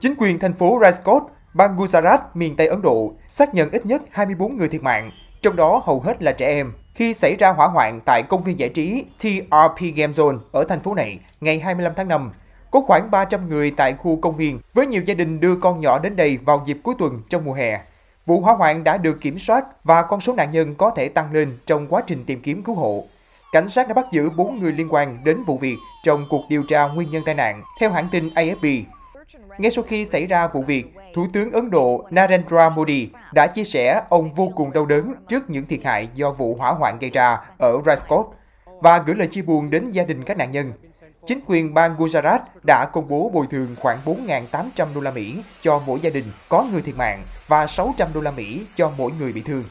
Chính quyền thành phố Rajkot, bang Gujarat, miền Tây Ấn Độ, xác nhận ít nhất 24 người thiệt mạng, trong đó hầu hết là trẻ em, khi xảy ra hỏa hoạn tại công viên giải trí TRP Game Zone ở thành phố này ngày 25 tháng 5. Có khoảng 300 người tại khu công viên, với nhiều gia đình đưa con nhỏ đến đây vào dịp cuối tuần trong mùa hè. Vụ hỏa hoạn đã được kiểm soát và con số nạn nhân có thể tăng lên trong quá trình tìm kiếm cứu hộ. Cảnh sát đã bắt giữ 4 người liên quan đến vụ việc trong cuộc điều tra nguyên nhân tai nạn, theo hãng tin AFP. Ngay sau khi xảy ra vụ việc, Thủ tướng Ấn Độ Narendra Modi đã chia sẻ ông vô cùng đau đớn trước những thiệt hại do vụ hỏa hoạn gây ra ở Rajkot và gửi lời chia buồn đến gia đình các nạn nhân. Chính quyền bang Gujarat đã công bố bồi thường khoảng 4.800 đô la Mỹ cho mỗi gia đình có người thiệt mạng và 600 đô la Mỹ cho mỗi người bị thương.